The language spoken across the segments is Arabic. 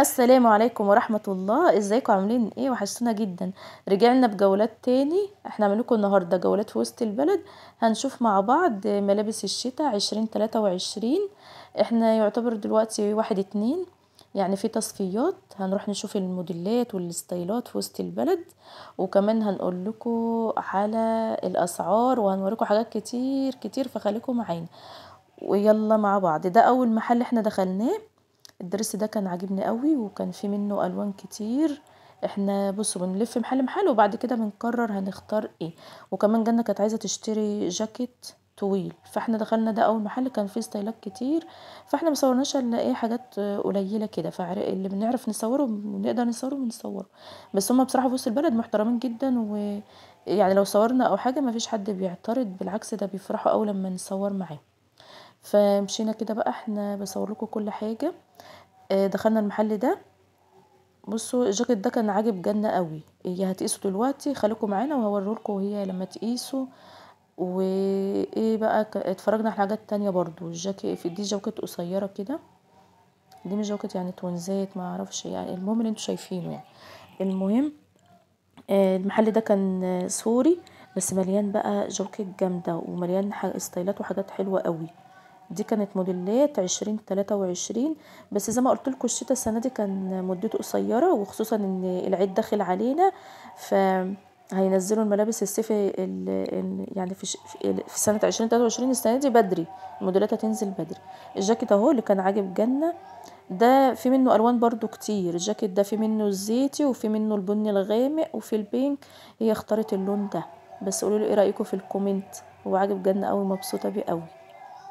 السلام عليكم ورحمة الله ازيكم عاملين ايه وحشتونا جدا رجعنا بجولات تاني احنا عملوكم النهاردة جولات في وسط البلد هنشوف مع بعض ملابس الشتاء عشرين تلاتة وعشرين احنا يعتبر دلوقتي واحد اتنين يعني في تصفيات هنروح نشوف الموديلات والستايلات في وسط البلد وكمان هنقول لكم على الاسعار وهنوريكم حاجات كتير كتير فخليكم معانا ويلا مع بعض ده اول محل احنا دخلناه الدرس ده كان عاجبني قوي وكان في منه الوان كتير احنا بصوا بنلف محل محل وبعد كده بنقرر هنختار ايه وكمان جنة كانت عايزة تشتري جاكيت طويل فاحنا دخلنا ده اول محل كان فيه ستايلات كتير فاحنا مصورناش الا ايه حاجات قليله كده فاللي بنعرف نصوره ونقدر نصوره بنصوره بس هما بصراحه في وسط البلد محترمين جدا و يعني لو صورنا او حاجه مفيش حد بيعترض بالعكس ده بيفرحوا اول لما نصور معاه فمشينا كده بقى احنا بصور لكم كل حاجه آه، دخلنا المحل ده بصوا الجاكيت ده كان عاجب جنة قوي هي هتقيسه دلوقتي خليكم معانا وهوريهولكم وهي لما تقيسه وايه بقى اتفرجنا على حاجات تانية برضو الجاكيت دي جاكيت قصيرة كده دي مش جاكيت يعني تونزات ما اعرفش يعني المهم اللي انتوا شايفينه يعني المهم آه، المحل ده كان سوري بس مليان بقى جاكيت جامده ومليان ستايلات وحاجات حلوه قوي دي كانت موديلات عشرين تلاتة وعشرين بس زي ما قلت لكم الشتا السنة دي كان مدته قصيرة وخصوصا ان العيد داخل علينا ف هينزلوا الملابس الصيفي يعني في, في سنة عشرين تلاتة وعشرين السنة دي بدري الموديلات هتنزل بدري الجاكيت اهو اللي كان عاجب جنة ده في منه الوان برضو كتير الجاكيت ده في منه الزيتي وفي منه البني الغامق وفي البينك هي اختارت اللون ده بس قولوا لي ايه رايكم في الكومنت هو عاجب جنة قوي مبسوطه بيه قوي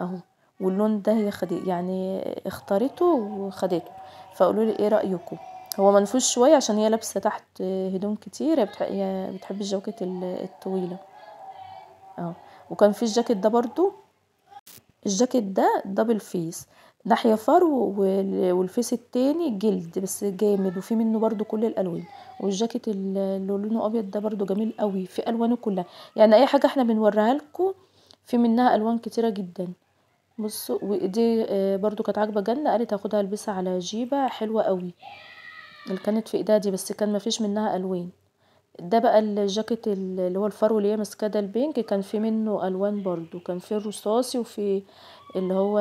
اهو واللون ده هي خدي يعني اختارته وخدته فقولوا لي ايه رايكم هو منفوش شويه عشان هي لابسه تحت هدوم كتير هي بتحب الجواكت الطويله اه وكان في الجاكيت ده برضو الجاكيت ده دبل فيس ناحيه فرو والفيس التاني جلد بس جامد وفي منه برضو كل الالوان والجاكيت اللي لونه ابيض ده برضو جميل قوي في الوانه كلها يعني اي حاجه احنا بنوريها لكم في منها الوان كتيره جدا بص ودي آه، برضو كانت عاجبه جنة قالت هاخدها البسها على جيبة حلوة قوي اللي كانت في ايدها دي بس كان مفيش منها الوان ده بقى الجاكيت اللي هو الفرو اللي هي ماسكاه ده البينك كان في منه الوان برضو كان في الرصاصي وفي اللي هو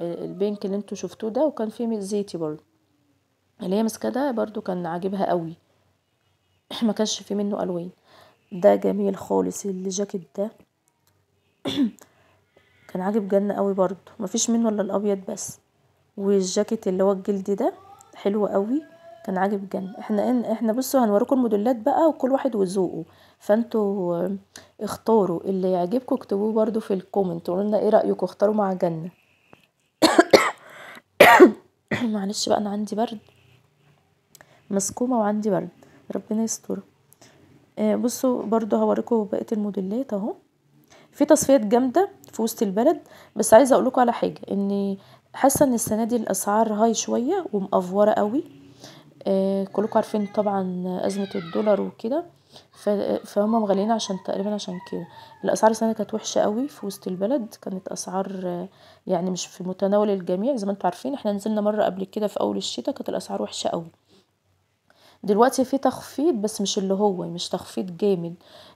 البينك اللي انتوا شفتوه ده وكان في زيتي برضو اللي هي ماسكاه ده برضو كان عاجبها قوي ما كانش في منه الوان ده جميل خالص الجاكيت ده كان عاجب جنة قوي برضو مفيش منه الا الابيض بس والجاكيت اللي هو الجلد ده حلو قوي كان عاجب جنة احنا احنا بصوا هنوريكم الموديلات بقى وكل واحد وذوقه فانتوا اختاروا اللي يعجبكم اكتبوه برضو في الكومنت قولوا لنا ايه رايكم اختاروا مع جنة معلش بقى انا عندي برد مسكومه وعندي برد ربنا يستر آه، بصوا برضو هوريكم بقيه الموديلات اهو في تصفيات جامده في وسط البلد بس عايزه اقول لكم على حاجه ان حاسه ان السنه دي الاسعار هاي شويه ومقفوره قوي آه كلكم عارفين طبعا ازمه الدولار وكده فهم مغليين عشان تقريبا عشان كده الاسعار السنه كانت وحشه قوي في وسط البلد كانت اسعار يعني مش في متناول الجميع زي ما انتم عارفين احنا نزلنا مره قبل كده في اول الشتاء كانت الاسعار وحشه قوي دلوقتي في تخفيض بس مش اللي هو مش تخفيض جامد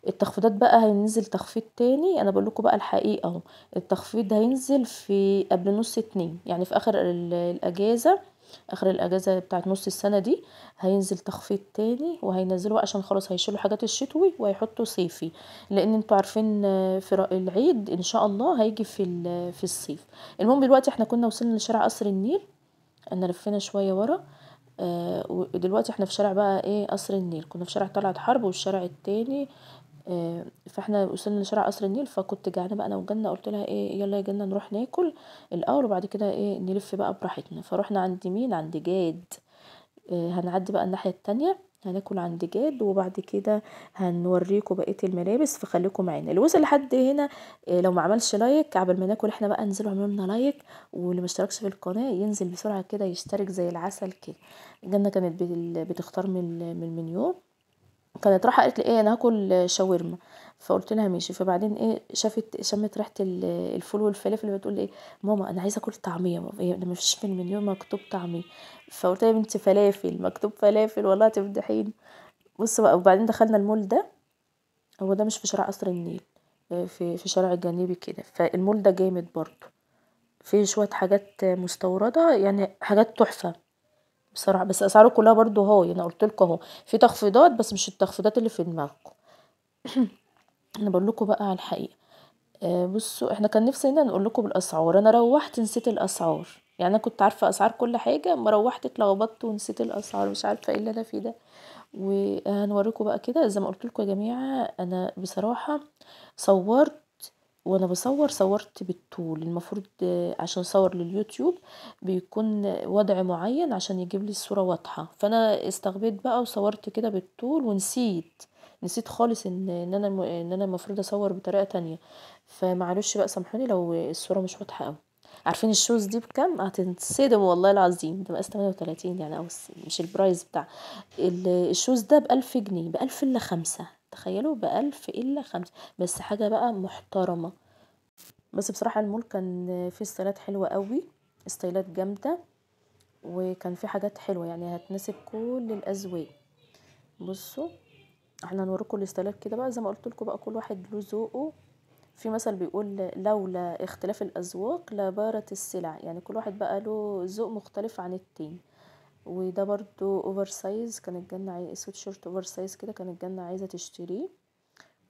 التخفيضات بقى هينزل تخفيض تاني انا بقول لكم بقى الحقيقه اهو التخفيض هينزل في قبل نص اتنين يعني في اخر الاجازه اخر الاجازه بتاعت نص السنه دي هينزل تخفيض تاني وهينزلوا عشان خلاص هيشيلوا حاجات الشتوي وهيحطوا صيفي لان انتوا عارفين في العيد ان شاء الله هيجي في في الصيف المهم دلوقتي احنا كنا وصلنا لشارع قصر النيل انا لفينا شويه ورا آه، ودلوقتي احنا في شارع بقى ايه قصر النيل كنا في شارع طلعت حرب والشارع التاني آه، فاحنا وصلنا لشارع قصر النيل فكنت جعانه بقى انا وجنة قلت لها ايه يلا يا جنة نروح ناكل الاول وبعد كده ايه نلف بقى براحتنا فروحنا عند مين عند جاد آه، هنعدي بقى الناحيه التانية هناكل عند جاد وبعد كده هنوريكم بقيه الملابس فخليكم معانا اللي وصل لحد هنا آه، لو ما عملش لايك قبل ما ناكل احنا بقى ننزلوا اعملوا لنا لايك واللي ما اشتركش في القناه ينزل بسرعه كده يشترك زي العسل كده جنه كانت بتختار من المنيو كانت راحة قالت لي ايه انا هاكل شاورما فقلت لها ماشي فبعدين ايه شافت شمت ريحه الفول والفلافل بتقول لي ايه ماما انا عايزه اكل طعميه انا ما إيه، فيش في المنيو مكتوب طعميه فقلت لها بنتي فلافل مكتوب فلافل والله تفضحيني بص بقى وبعدين دخلنا المول ده هو ده مش في شارع قصر النيل آه، في في شارع الجانبي كده فالمول ده جامد برضه فيه شويه حاجات مستورده يعني حاجات تحفه بصراحه بس اسعاره كلها برضو اهو يعني انا قلت لكم اهو في تخفيضات بس مش التخفيضات اللي في دماغكم انا بقول لكم بقى على الحقيقه آه بصوا احنا كان نفسي هنا نقول لكم بالاسعار انا روحت نسيت الاسعار يعني انا كنت عارفه اسعار كل حاجه اما روحت اتلخبطت ونسيت الاسعار مش عارفه ايه اللي انا فيه ده وهنوريكم بقى كده زي ما قلت لكم يا جماعه انا بصراحه صورت وانا بصور صورت بالطول المفروض عشان اصور لليوتيوب بيكون وضع معين عشان يجيب لي الصورة واضحة فانا استغبيت بقى وصورت كده بالطول ونسيت نسيت خالص ان انا ان انا المفروض اصور بطريقه تانية فمعلش بقى سامحوني لو الصوره مش واضحه قوي عارفين الشوز دي بكام هتنصدم والله العظيم ده مقاس 38 يعني او مش البرايس بتاع الشوز ده ب 1000 جنيه ب 1000 الا 5 تخيلوا بألف إلا خمسة بس حاجة بقى محترمة بس بصراحة المول كان فيه استيلات حلوة قوي استيلات جامدة وكان فيه حاجات حلوة يعني هتناسب كل الأزواج بصوا احنا هنوريكم الاستيلات كده بقى زي ما قلت لكم بقى كل واحد له ذوقه في مثل بيقول لولا اختلاف الاذواق لبارت السلع يعني كل واحد بقى له ذوق مختلف عن التاني وده برضو اوفر سايز كانت الجنة عايزة سويت شورت اوفر سايز كده كانت الجنة عايزة تشتريه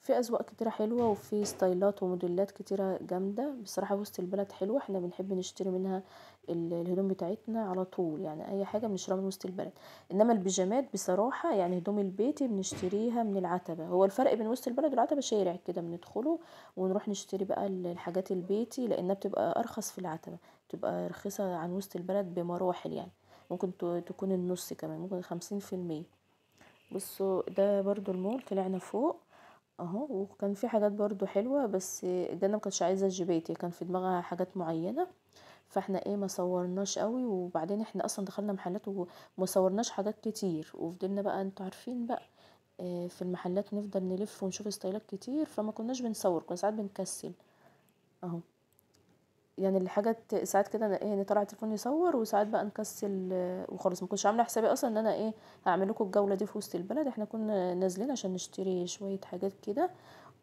في اذواق كتيرة حلوة وفي ستايلات وموديلات كتيرة جامدة بصراحة وسط البلد حلوة احنا بنحب نشتري منها الهدوم بتاعتنا على طول يعني اي حاجة بنشتريها من وسط البلد انما البيجامات بصراحة يعني هدوم البيت بنشتريها من العتبة هو الفرق بين وسط البلد والعتبة شارع كده بندخله ونروح نشتري بقى الحاجات البيتي لانها بتبقى ارخص في العتبة بتبقى رخيصة عن وسط البلد بمراحل يعني ممكن تكون النص كمان ممكن خمسين في المية بصوا ده برضو المول طلعنا فوق اهو وكان في حاجات برضو حلوة بس جانا مكنتش عايزة جيبيتي كان في دماغها حاجات معينة فاحنا ايه ما صورناش قوي وبعدين احنا اصلا دخلنا محلات وما صورناش حاجات كتير وفضلنا بقى انتوا عارفين بقى آه، في المحلات نفضل نلف ونشوف ستايلات كتير فما كناش بنصور كنا ساعات بنكسل اهو يعني الحاجات ساعات كده انا ايه يعني طلع التليفون يصور وساعات بقى نكسل وخلاص ما كنتش عامله حسابي اصلا ان انا ايه هعمل لكم الجوله دي في وسط البلد احنا كنا نازلين عشان نشتري شويه حاجات كده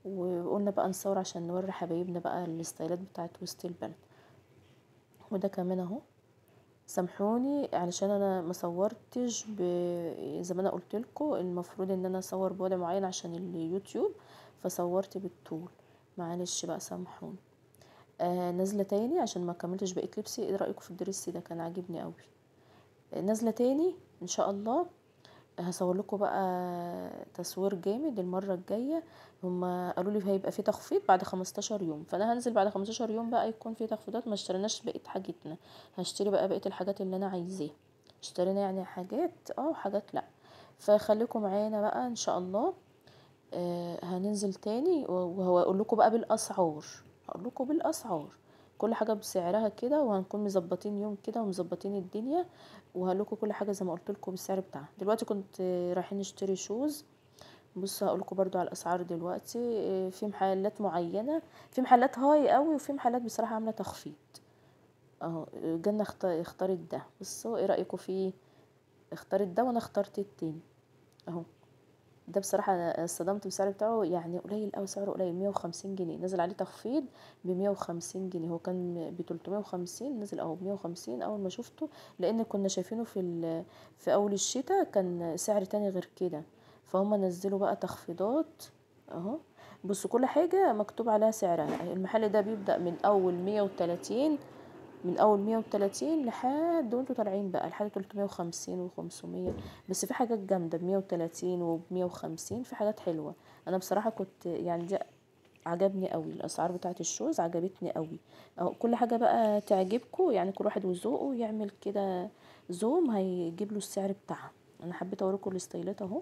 وقلنا بقى نصور عشان نوري حبايبنا بقى الستايلات بتاعت وسط البلد وده كمان اهو سامحوني علشان انا ما صورتش ب... زي ما انا قلت لكم المفروض ان انا اصور بوضع معين عشان اليوتيوب فصورت بالطول معلش بقى سامحوني آه، نازله تاني عشان ما كملتش بقيه لبسي ايه رايكم في الدرس ده كان عاجبني قوي آه، نازله تاني ان شاء الله هصور لكم بقى تصوير جامد المره الجايه هما قالوا لي هيبقى في تخفيض بعد 15 يوم فانا هنزل بعد 15 يوم بقى يكون في تخفيضات ما اشتريناش بقيه حاجتنا هشتري بقى بقيه الحاجات اللي انا عايزاها اشترينا يعني حاجات اه وحاجات لا فخليكم معانا بقى ان شاء الله آه، هننزل تاني وهقول لكم بقى بالاسعار لكم بالاسعار كل حاجه بسعرها كده وهنكون مظبطين يوم كده ومظبطين الدنيا وهقول لكم كل حاجه زي ما قلت لكم بالسعر بتاعها دلوقتي كنت رايحين نشتري شوز بص هقول لكم برضو على الاسعار دلوقتي آه، في محلات معينه في محلات هاي قوي وفي محلات بصراحه عامله تخفيض اهو جنة اختارت ده بصوا ايه رايكم فيه اختارت ده وانا اخترت التاني اهو ده بصراحة صدمت بسعر بتاعه يعني قليل أوي سعره قليل مية وخمسين جنيه نزل عليه تخفيض بمية وخمسين جنيه هو كان بتلتمية وخمسين نزل أهو بمية وخمسين أول ما شفته لأن كنا شايفينه في في أول الشتاء كان سعر تاني غير كده فهم نزلوا بقى تخفيضات أهو بصوا كل حاجة مكتوب عليها سعرها المحل ده بيبدأ من أول مية وتلاتين من اول 130 لحد وانتوا طالعين بقى لحد 350 و500 بس في حاجات جامده ب 130 و 150 في حاجات حلوه انا بصراحه كنت يعني دي عجبني قوي الاسعار بتاعه الشوز عجبتني قوي اهو كل حاجه بقى تعجبكم يعني كل واحد وذوقه يعمل كده زوم هيجيب له السعر بتاعها انا حبيت اوريكم الاستايلات اهو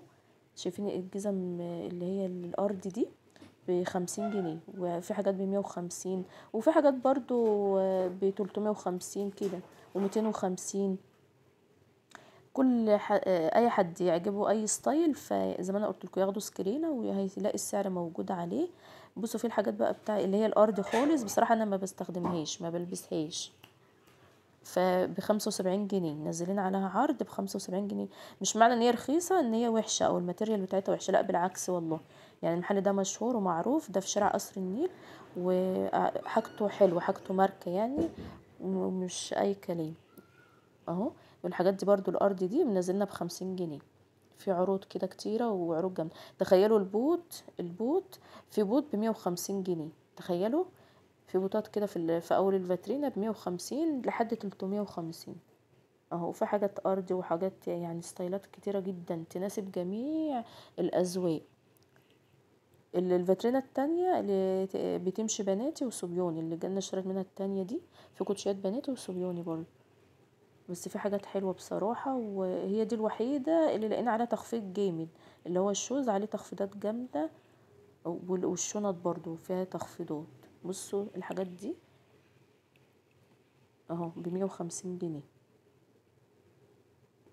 شايفين الجزم اللي هي الارض دي بخمسين جنيه وفي حاجات بمية وخمسين وفي حاجات برضو بتلتمية وخمسين كده ومتين وخمسين كل ح... اي حد يعجبه اي ستايل فزي ما انا قلت لكم ياخدوا سكرينه وهيلاقي السعر موجود عليه بصوا في الحاجات بقى بتاع اللي هي الارض خالص بصراحه انا ما بستخدمهاش ما بلبسهاش فب 75 جنيه نازلين عليها عرض ب 75 جنيه مش معنى ان هي رخيصه ان هي وحشه او الماتيريال بتاعتها وحشه لا بالعكس والله يعني المحل ده مشهور ومعروف ده في شارع قصر النيل وحاجته حلوه حاجته ماركه يعني ومش اي كلام اهو والحاجات دي برضو الارض دي منزلنا بخمسين جنيه في عروض كده كتيره وعروض جامده تخيلوا البوت البوت في بوت بمية وخمسين جنيه تخيلوا في بوتات كده في في اول الفاترينا بمية وخمسين لحد تلتمية وخمسين اهو في حاجات ارضي وحاجات يعني ستايلات كتيره جدا تناسب جميع الاذواق الفاترينا التانية اللي بتمشي بناتي وصبيوني اللي جالنا اشتريت منها التانية دي في كوتشيات بناتي وصبيوني برضه بس في حاجات حلوة بصراحة وهي دي الوحيدة اللي لقينا عليها تخفيض جامد اللي هو الشوز عليه تخفيضات جامدة والشنط برضو فيها تخفيضات بصوا الحاجات دي اهو بمية وخمسين جنيه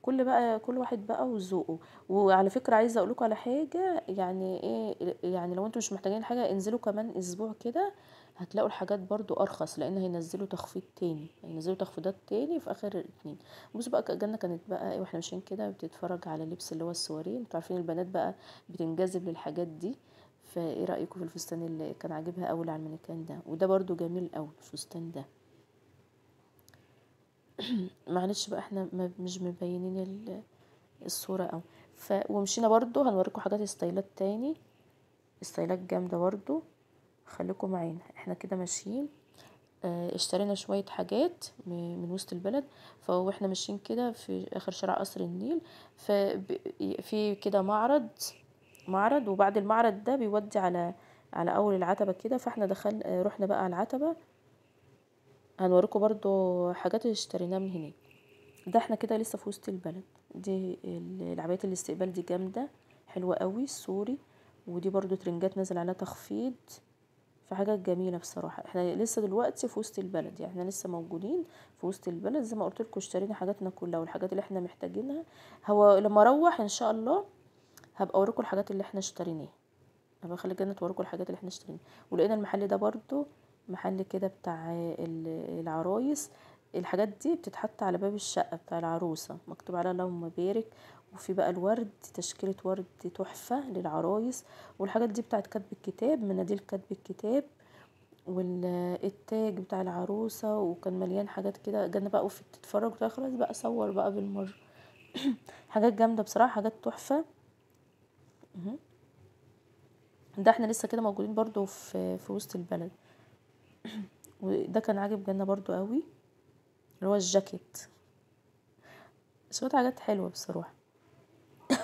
كل بقى كل واحد بقى وذوقه وعلى فكره عايزه اقول لكم على حاجه يعني ايه يعني لو انتم مش محتاجين حاجه انزلوا كمان اسبوع كده هتلاقوا الحاجات برضو ارخص لان هينزلوا تخفيض تاني هينزلوا تخفيضات تاني في اخر الاتنين بصوا بقى جنة كانت بقى ايه واحنا ماشيين كده بتتفرج على لبس اللي هو السواري انتوا عارفين البنات بقى بتنجذب للحاجات دي فايه رايكم في الفستان اللي كان عاجبها اول على المانيكان ده وده برضو جميل قوي الفستان ده معلش بقى احنا مش مبينين الصورة اوي ف... ومشينا برضو هنوريكم حاجات استايلات تاني استايلات جامدة برضو خليكم معانا احنا كده ماشيين اه اشترينا شوية حاجات من, وسط البلد فاحنا ماشيين كده في اخر شارع قصر النيل في كده معرض معرض وبعد المعرض ده بيودي على على اول العتبة كده فاحنا دخل رحنا بقى على العتبة هنوريكم برضو حاجات اللي اشتريناها من هناك ده احنا كده لسه في وسط البلد دي العبايات الاستقبال دي جامده حلوه قوي سوري ودي برضو ترنجات نازل عليها تخفيض حاجات جميله بصراحه احنا لسه دلوقتي في وسط البلد يعني احنا لسه موجودين في وسط البلد زي ما قلت لكم اشترينا حاجاتنا كلها والحاجات اللي احنا محتاجينها هو لما اروح ان شاء الله هبقى اوريكم الحاجات اللي احنا اشتريناها هبقى اخلي الجنه توريكم الحاجات اللي احنا اشتريناها ولقينا المحل ده برضو محل كده بتاع العرايس الحاجات دي بتتحط على باب الشقة بتاع العروسة مكتوب عليها اللهم بارك وفي بقى الورد تشكيلة ورد تحفة للعرايس والحاجات دي بتاعت كتب الكتاب مناديل كتب الكتاب والتاج بتاع العروسة وكان مليان حاجات كده جانا بقى وفي بتتفرج وتقول خلاص بقى صور بقى بالمرة حاجات جامدة بصراحة حاجات تحفة ده احنا لسه كده موجودين برضو في, في وسط البلد وده كان عاجب جنة برضو قوي اللي هو الجاكيت شوية حاجات حلوة بصراحة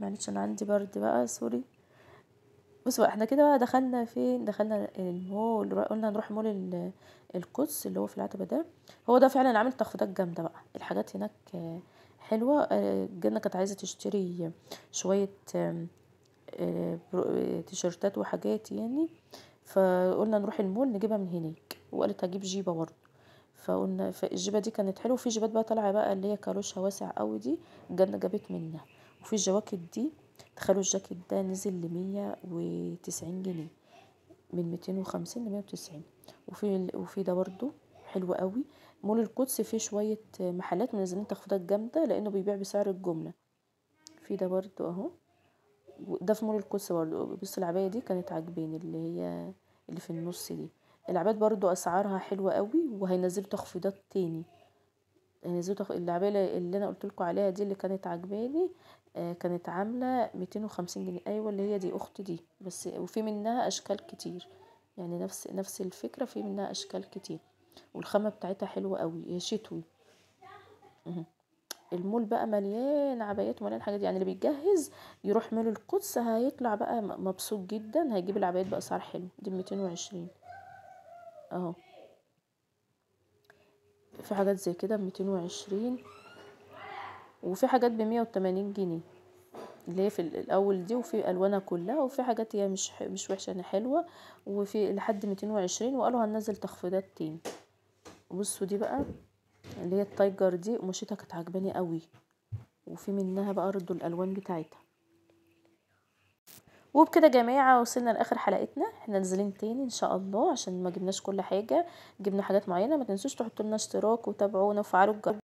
معلش انا عندي برد بقى سوري بصوا احنا كده بقى دخلنا فين دخلنا المول قلنا نروح مول القدس اللي هو في العتبة ده هو ده فعلا عامل تخفيضات جامدة بقى الحاجات هناك حلوة آه، جنة كانت عايزة تشتري شوية آه، آه، تيشرتات وحاجات يعني فقلنا نروح المول نجيبها من هناك وقالت هجيب جيبه برضه فقلنا فالجيبه دي كانت حلوه وفي جيبات بقى طالعه بقى اللي هي كالوشها واسع قوي دي جنة جابت منها وفي الجواكت دي تخيلوا الجاكيت ده نزل ل 190 جنيه من 250 ل 190 وفي وفي ده برضه حلو قوي مول القدس فيه شويه محلات منزلين تخفيضات جامده لانه بيبيع بسعر الجمله في ده برضه اهو ده في مول القدس برضو بص العباية دي كانت عاجباني اللي هي اللي في النص دي العباية برضو اسعارها حلوة قوي وهينزلوا تخفيضات تاني هينزلوا تخ... العباية اللي انا قلت لكم عليها دي اللي كانت عاجباني آه كانت عاملة ميتين وخمسين جنيه ايوه اللي هي دي اخت دي بس وفي منها اشكال كتير يعني نفس نفس الفكرة في منها اشكال كتير والخامة بتاعتها حلوة قوي هي شتوي المول بقى مليان عبايات ومليان حاجات يعني اللي بيتجهز يروح مول القدس هيطلع بقى مبسوط جدا هيجيب العبايات باسعار حلو دي بميتين وعشرين اهو في حاجات زي كده بميتين وعشرين وفي حاجات بمية وتمانين جنيه اللي هي في الاول دي وفي الوانها كلها وفي حاجات هي مش مش وحشه يعني حلوه وفي لحد ميتين وعشرين وقالوا هننزل تخفيضات تاني بصوا دي بقى اللي هي التايجر دي قماشتها كانت عجباني قوي وفي منها برضو الالوان بتاعتها وبكده يا جماعه وصلنا لاخر حلقتنا احنا نازلين تاني ان شاء الله عشان ما جبناش كل حاجه جبنا حاجات معينه ما تنسوش تحطوا لنا اشتراك وتابعونا وفعلوا الجرس